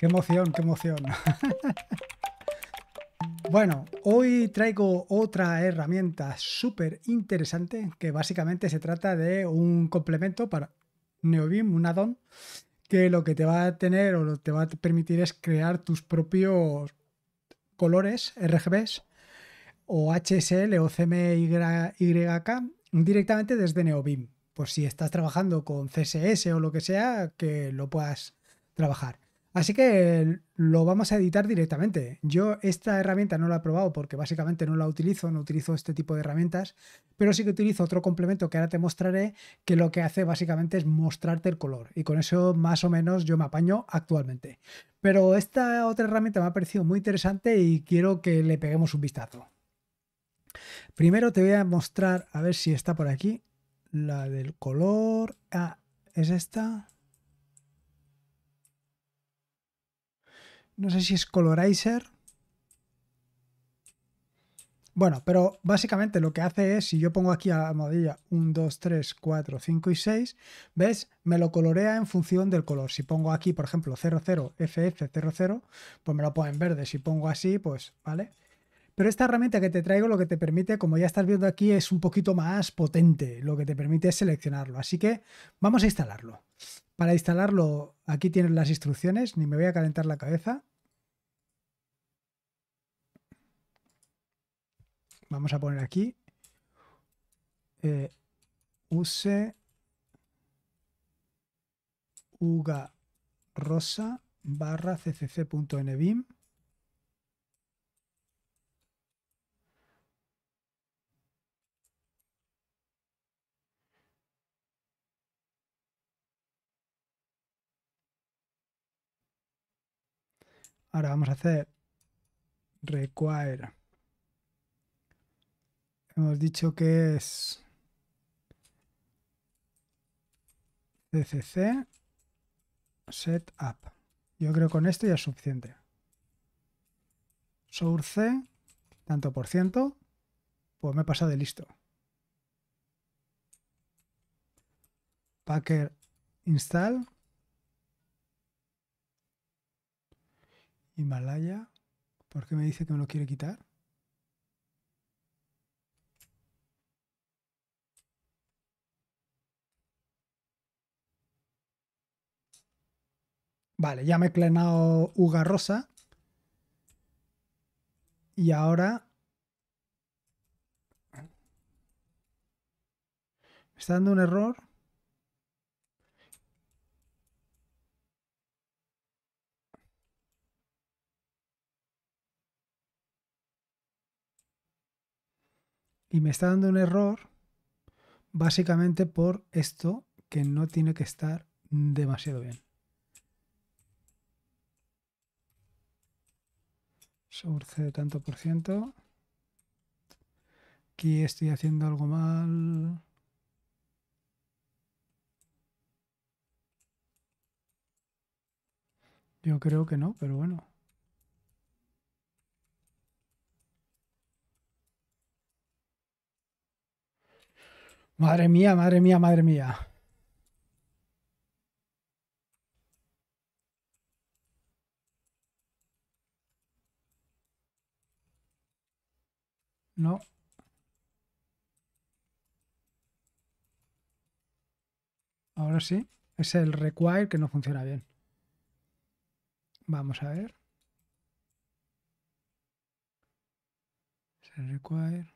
Qué emoción, qué emoción. Bueno, hoy traigo otra herramienta súper interesante que básicamente se trata de un complemento para Neobim, un addon que lo que te va a tener o lo que te va a permitir es crear tus propios colores RGBs o HSL o CMYK directamente desde Neobim. Pues si estás trabajando con CSS o lo que sea, que lo puedas trabajar. Así que lo vamos a editar directamente. Yo esta herramienta no la he probado porque básicamente no la utilizo, no utilizo este tipo de herramientas, pero sí que utilizo otro complemento que ahora te mostraré que lo que hace básicamente es mostrarte el color y con eso más o menos yo me apaño actualmente. Pero esta otra herramienta me ha parecido muy interesante y quiero que le peguemos un vistazo. Primero te voy a mostrar, a ver si está por aquí, la del color. Ah, es esta. No sé si es Colorizer. Bueno, pero básicamente lo que hace es, si yo pongo aquí a modilla 1, 2, 3, 4, 5 y 6, ¿ves? Me lo colorea en función del color. Si pongo aquí, por ejemplo, 00, FF, 00, pues me lo pone en verde. Si pongo así, pues, ¿vale? Pero esta herramienta que te traigo lo que te permite, como ya estás viendo aquí, es un poquito más potente. Lo que te permite es seleccionarlo. Así que vamos a instalarlo. Para instalarlo, aquí tienes las instrucciones, ni me voy a calentar la cabeza. vamos a poner aquí eh, use uga rosa barra ccc.nbim Ahora vamos a hacer require Hemos dicho que es CCC setup. Yo creo que con esto ya es suficiente. Source, tanto por ciento, pues me he pasado de listo. Packer install. Himalaya. ¿Por qué me dice que me lo quiere quitar? Vale, ya me he clonado Uga Rosa. Y ahora... Me está dando un error. Y me está dando un error básicamente por esto que no tiene que estar demasiado bien. Source de tanto por ciento. Aquí estoy haciendo algo mal. Yo creo que no, pero bueno. Madre mía, madre mía, madre mía. No. Ahora sí. Es el require que no funciona bien. Vamos a ver. Es el require.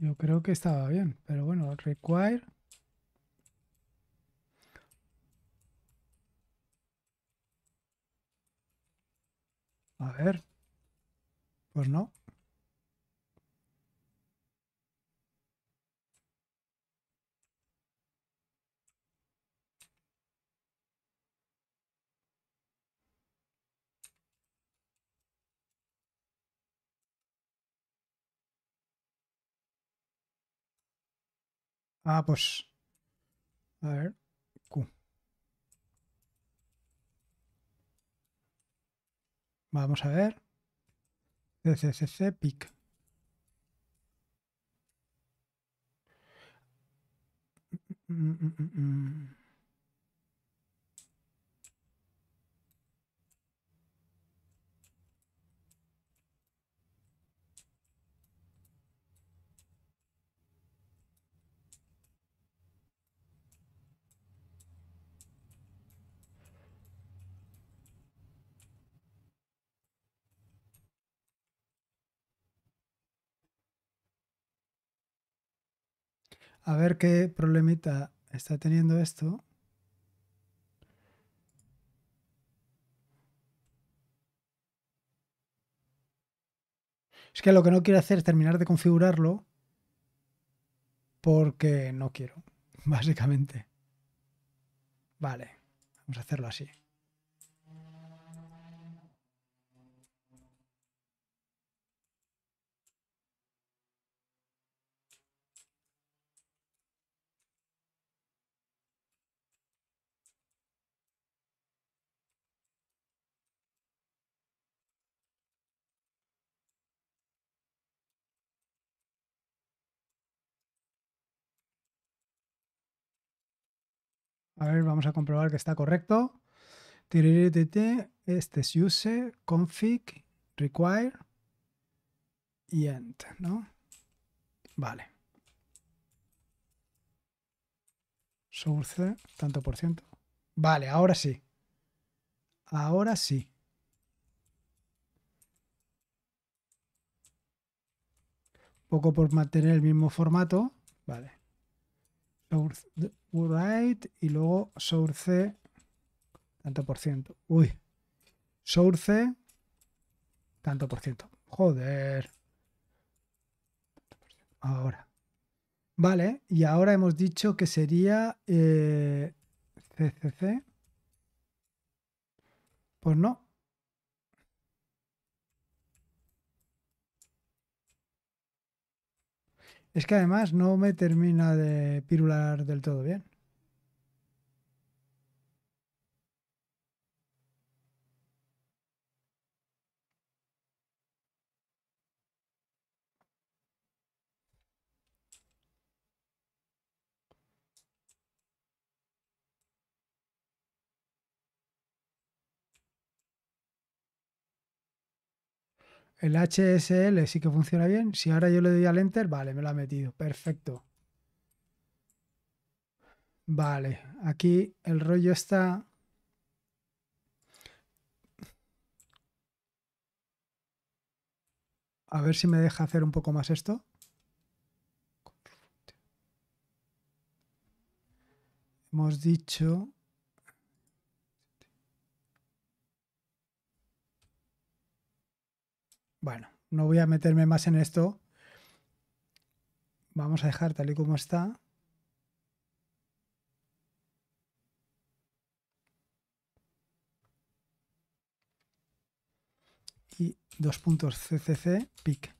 Yo creo que estaba bien, pero bueno, require. A ver. Pues no. Ah, pues. A ver. Vamos a ver. CCCC pic. Mm, mm, mm, A ver qué problemita está teniendo esto. Es que lo que no quiero hacer es terminar de configurarlo porque no quiero, básicamente. Vale, vamos a hacerlo así. A ver, vamos a comprobar que está correcto. Este es use, config, require y end, ¿no? Vale. Source, tanto por ciento. Vale, ahora sí. Ahora sí. Poco por mantener el mismo formato. Vale source write y luego source tanto por ciento. Uy, source tanto por ciento. Joder. Ahora. Vale, y ahora hemos dicho que sería CCC. Eh, pues no, Es que además no me termina de pirular del todo bien. El HSL sí que funciona bien. Si ahora yo le doy al Enter, vale, me lo ha metido. Perfecto. Vale, aquí el rollo está... A ver si me deja hacer un poco más esto. Hemos dicho Bueno, no voy a meterme más en esto. Vamos a dejar tal y como está. y dos puntos CCC PIC.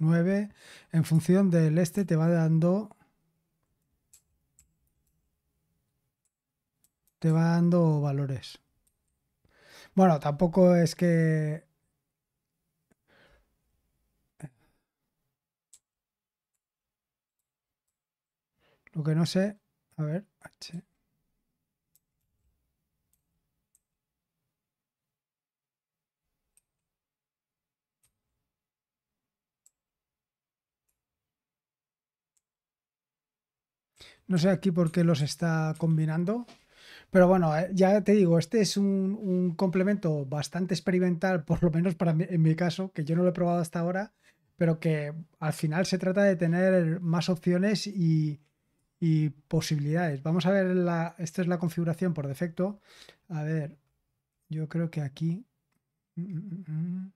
9, en función del este te va dando te va dando valores. Bueno, tampoco es que lo que no sé, a ver, H No sé aquí por qué los está combinando. Pero bueno, eh, ya te digo, este es un, complemento bastante experimental, por lo menos para mí, en mi caso, que yo no lo he probado hasta ahora, pero que al final se trata de tener más opciones y, posibilidades. Vamos a ver, esta es la configuración por defecto. A ver, yo creo que aquí... Mm, mm, mm,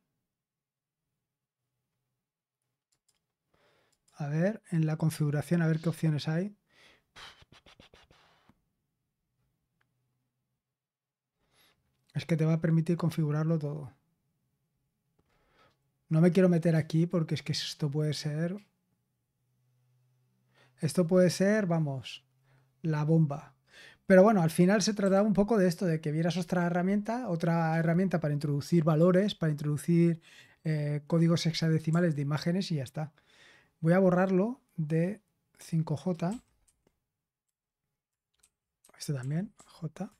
a ver, en la configuración, a ver qué opciones hay. Es que te va a permitir configurarlo todo. No me quiero meter aquí porque es que esto puede ser... Esto puede ser, vamos, la bomba. Pero bueno, al final se trataba un poco de esto, de que vieras otra herramienta, otra herramienta para introducir valores, para introducir eh, códigos hexadecimales de imágenes y ya está. Voy a borrarlo de 5J. Este también, J.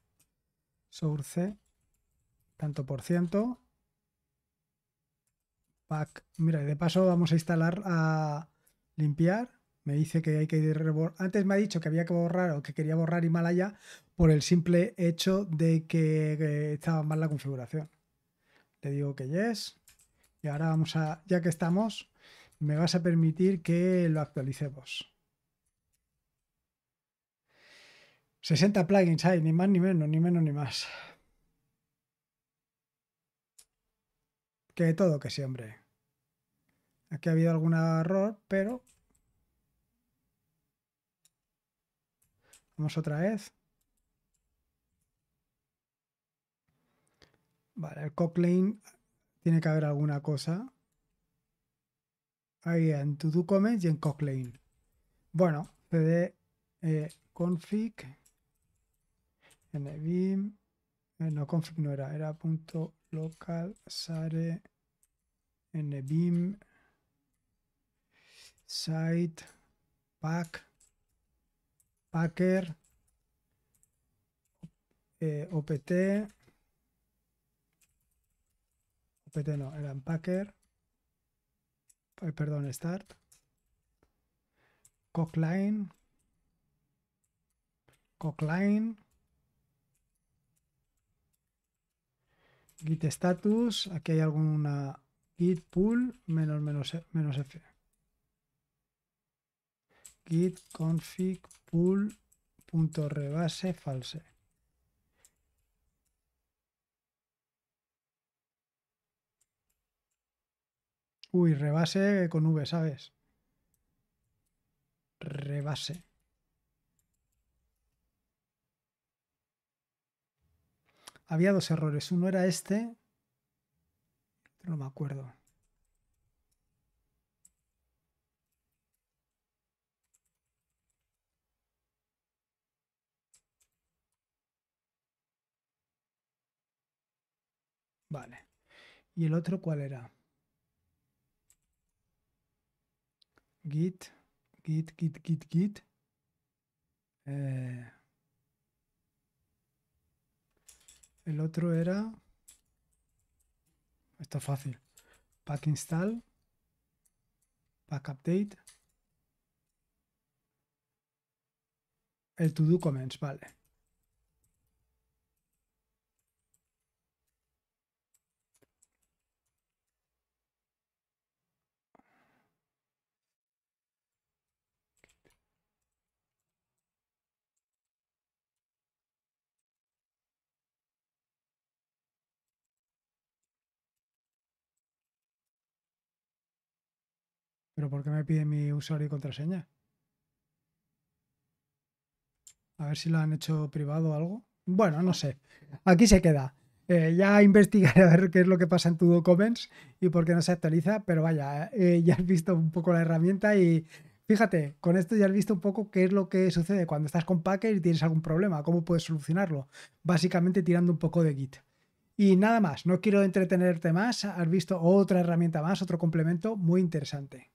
Source tanto por ciento. Pack. Mira, de paso vamos a instalar a limpiar. Me dice que hay que borrar. Antes me ha dicho que había que borrar o que quería borrar Himalaya por el simple hecho de que estaba mal la configuración. Le digo que yes. Y ahora vamos a, ya que estamos, me vas a permitir que lo actualicemos. 60 plugins hay, ni más ni menos, ni menos ni más. Que todo, que siempre Aquí ha habido algún error, pero... Vamos otra vez. Vale, el Cochrane tiene que haber alguna cosa. Ahí en to do y en Cochrane. Bueno, cd eh, config nbim. Eh, no, config no era, era punto local sare nbim site pack packer eh, opt opt no era packer eh, perdón start cockline cockline git status, aquí hay alguna git pull menos menos menos f. git config pull punto rebase false. Uy, rebase con V, ¿sabes? Rebase. había dos errores. Uno era este. No me acuerdo. Vale. ¿Y el otro cuál era? Git, git, git, git, git. Eh... El otro era... Está fácil. Pack install. Pack update. El to do comments, vale. ¿Pero por qué me pide mi usuario y contraseña? A ver si lo han hecho privado o algo. Bueno, no sé. Aquí se queda. Eh, ya investigaré a ver qué es lo que pasa en tu Comments y por qué no se actualiza, pero vaya, eh, ya has visto un poco la herramienta y fíjate, con esto ya has visto un poco qué es lo que sucede cuando estás con Packer y tienes algún problema, cómo puedes solucionarlo. Básicamente tirando un poco de Git. Y nada más, no quiero entretenerte más, has visto otra herramienta más, otro complemento muy interesante.